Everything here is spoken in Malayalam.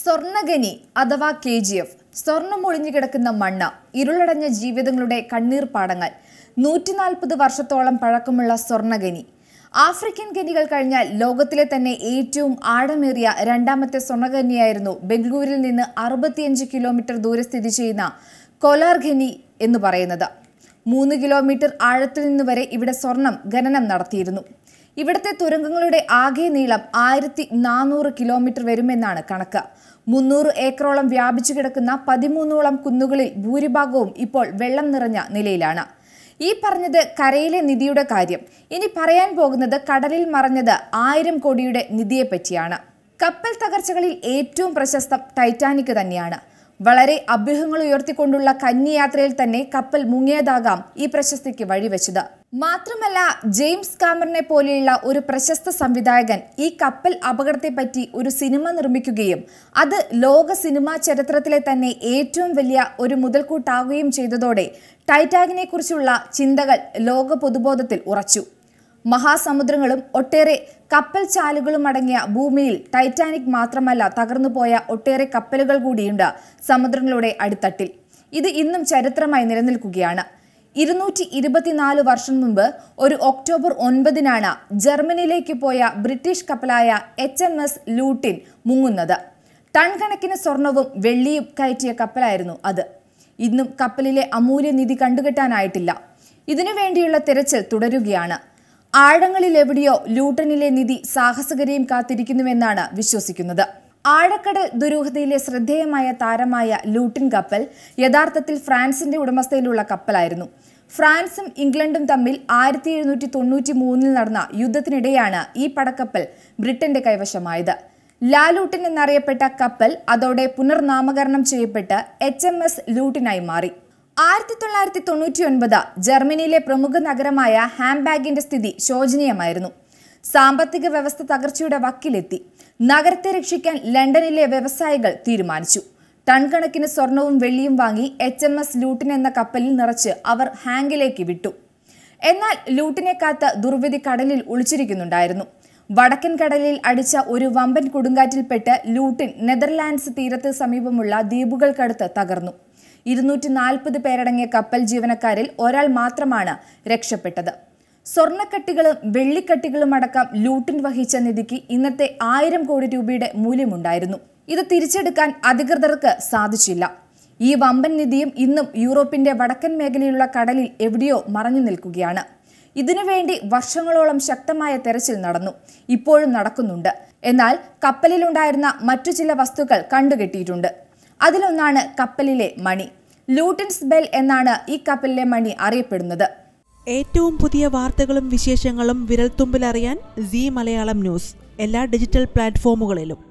സ്വർണഗനി അഥവാ കെ ജി എഫ് സ്വർണം ഒളിഞ്ഞു കിടക്കുന്ന മണ്ണ് ഇരുളടഞ്ഞ ജീവിതങ്ങളുടെ കണ്ണീർ പാടങ്ങൾ നൂറ്റിനാൽപ്പത് വർഷത്തോളം പഴക്കമുള്ള സ്വർണഗനി ആഫ്രിക്കൻ ഗനികൾ കഴിഞ്ഞാൽ ലോകത്തിലെ തന്നെ ഏറ്റവും ആഴമേറിയ രണ്ടാമത്തെ സ്വർണഗനിയായിരുന്നു ബംഗളൂരിൽ നിന്ന് അറുപത്തിയഞ്ച് കിലോമീറ്റർ ദൂരെ സ്ഥിതി ചെയ്യുന്ന കൊലാർഖനി എന്ന് പറയുന്നത് മൂന്ന് കിലോമീറ്റർ ആഴത്തിൽ നിന്ന് വരെ ഇവിടെ സ്വർണം ഖനനം നടത്തിയിരുന്നു ഇവിടുത്തെ തുരങ്കങ്ങളുടെ ആകെ നീളം ആയിരത്തി നാനൂറ് കിലോമീറ്റർ വരുമെന്നാണ് കണക്ക് മുന്നൂറ് ഏക്കറോളം വ്യാപിച്ചു കിടക്കുന്ന പതിമൂന്നോളം കുന്നുകളിൽ ഭൂരിഭാഗവും ഇപ്പോൾ വെള്ളം നിറഞ്ഞ നിലയിലാണ് ഈ പറഞ്ഞത് കരയിലെ നിധിയുടെ കാര്യം ഇനി പറയാൻ പോകുന്നത് കടലിൽ മറഞ്ഞത് ആയിരം കോടിയുടെ നിധിയെപ്പറ്റിയാണ് കപ്പൽ തകർച്ചകളിൽ ഏറ്റവും പ്രശസ്തം ടൈറ്റാനിക് തന്നെയാണ് വളരെ അഭ്യൂഹങ്ങൾ ഉയർത്തിക്കൊണ്ടുള്ള കന്നിയാത്രയിൽ തന്നെ കപ്പൽ മുങ്ങിയതാകാം ഈ പ്രശസ്തിക്ക് വഴിവെച്ചത് മാത്രമല്ല ജെയിംസ് കാമറിനെ പോലെയുള്ള ഒരു പ്രശസ്ത സംവിധായകൻ ഈ കപ്പൽ അപകടത്തെപ്പറ്റി ഒരു സിനിമ നിർമ്മിക്കുകയും അത് ലോക സിനിമാ ചരിത്രത്തിലെ തന്നെ ഏറ്റവും വലിയ ഒരു മുതൽക്കൂട്ടാവുകയും ചെയ്തതോടെ ടൈറ്റാഗിനെക്കുറിച്ചുള്ള ചിന്തകൾ ലോക പൊതുബോധത്തിൽ ഉറച്ചു മഹാസമുദ്രങ്ങളും ഒട്ടേറെ കപ്പൽ ചാലുകളും അടങ്ങിയ ഭൂമിയിൽ ടൈറ്റാനിക് മാത്രമല്ല തകർന്നുപോയ ഒട്ടേറെ കപ്പലുകൾ കൂടിയുണ്ട് സമുദ്രങ്ങളുടെ അടിത്തട്ടിൽ ഇത് ഇന്നും ചരിത്രമായി നിലനിൽക്കുകയാണ് ഇരുന്നൂറ്റി ഇരുപത്തിനാല് വർഷം മുമ്പ് ഒരു ഒക്ടോബർ ഒൻപതിനാണ് ജർമ്മനിയിലേക്ക് പോയ ബ്രിട്ടീഷ് കപ്പലായ എച്ച് എം എസ് ലൂട്ടിൻ മുങ്ങുന്നത് ടൺ കണക്കിന് സ്വർണവും വെള്ളിയും കയറ്റിയ കപ്പലായിരുന്നു അത് ഇന്നും കപ്പലിലെ അമൂല്യ നിധി കണ്ടുകെട്ടാനായിട്ടില്ല ഇതിനുവേണ്ടിയുള്ള തിരച്ചിൽ തുടരുകയാണ് ആഴങ്ങളിൽ എവിടെയോ ലൂട്ടനിലെ നിധി സാഹസകരെയും കാത്തിരിക്കുന്നുവെന്നാണ് വിശ്വസിക്കുന്നത് ആഴക്കട് ദുരൂഹതയിലെ ശ്രദ്ധേയമായ താരമായ ലൂട്ടിൻ കപ്പൽ യഥാർത്ഥത്തിൽ ഫ്രാൻസിന്റെ ഉടമസ്ഥയിലുള്ള കപ്പലായിരുന്നു ഫ്രാൻസും ഇംഗ്ലണ്ടും തമ്മിൽ ആയിരത്തി എഴുന്നൂറ്റി തൊണ്ണൂറ്റി മൂന്നിൽ നടന്ന യുദ്ധത്തിനിടെയാണ് ഈ പടക്കപ്പൽ ബ്രിട്ടന്റെ കൈവശമായത് ലാലൂട്ടിൻ എന്നറിയപ്പെട്ട കപ്പൽ അതോടെ പുനർനാമകരണം ചെയ്യപ്പെട്ട് എച്ച് എം എസ് ലൂട്ടിനായി മാറി ആയിരത്തി തൊള്ളായിരത്തി തൊണ്ണൂറ്റി ഒൻപത് ജർമ്മനിയിലെ പ്രമുഖ നഗരമായ ഹാംബാഗിന്റെ സ്ഥിതി ശോചനീയമായിരുന്നു സാമ്പത്തിക വ്യവസ്ഥ തകർച്ചയുടെ വക്കിലെത്തി നഗരത്തെ രക്ഷിക്കാൻ ലണ്ടനിലെ വ്യവസായികൾ തീരുമാനിച്ചു ടൺ കണക്കിന് സ്വർണവും വെള്ളിയും വാങ്ങി എച്ച് എം എസ് ലൂട്ടിൻ എന്ന കപ്പലിൽ നിറച്ച് അവർ ഹാങ്കിലേക്ക് വിട്ടു എന്നാൽ ലൂട്ടിനെ കാത്ത ദുർവിധി കടലിൽ ഒളിച്ചിരിക്കുന്നുണ്ടായിരുന്നു വടക്കൻ കടലിൽ അടിച്ച ഒരു വമ്പൻ കൊടുങ്കാറ്റിൽപ്പെട്ട് ലൂട്ടിൻ നെതർലാൻഡ്സ് തീരത്ത് സമീപമുള്ള ദ്വീപുകൾക്കടുത്ത് തകർന്നു ഇരുന്നൂറ്റി നാൽപ്പത് പേരടങ്ങിയ കപ്പൽ ജീവനക്കാരിൽ ഒരാൾ മാത്രമാണ് രക്ഷപ്പെട്ടത് സ്വർണക്കട്ടികളും വെള്ളിക്കട്ടികളും അടക്കം ലൂട്ടിൻ വഹിച്ച നിധിക്ക് ഇന്നത്തെ ആയിരം കോടി രൂപയുടെ മൂല്യമുണ്ടായിരുന്നു ഇത് തിരിച്ചെടുക്കാൻ അധികൃതർക്ക് സാധിച്ചില്ല ഈ വമ്പൻ നിധിയും ഇന്നും യൂറോപ്പിന്റെ വടക്കൻ മേഖലയിലുള്ള കടലിൽ എവിടെയോ മറഞ്ഞു നിൽക്കുകയാണ് ഇതിനുവേണ്ടി വർഷങ്ങളോളം ശക്തമായ തെരച്ചിൽ നടന്നു ഇപ്പോഴും നടക്കുന്നുണ്ട് എന്നാൽ കപ്പലിലുണ്ടായിരുന്ന മറ്റു ചില വസ്തുക്കൾ കണ്ടുകെട്ടിയിട്ടുണ്ട് അതിലൊന്നാണ് കപ്പലിലെ മണി ലൂട്ടൻസ് ബെൽ എന്നാണ് ഈ കപ്പലിലെ മണി അറിയപ്പെടുന്നത് ഏറ്റവും പുതിയ വാർത്തകളും വിശേഷങ്ങളും വിരൽത്തുമ്പിലറിയാൻ സി മലയാളം ന്യൂസ് എല്ലാ ഡിജിറ്റൽ പ്ലാറ്റ്ഫോമുകളിലും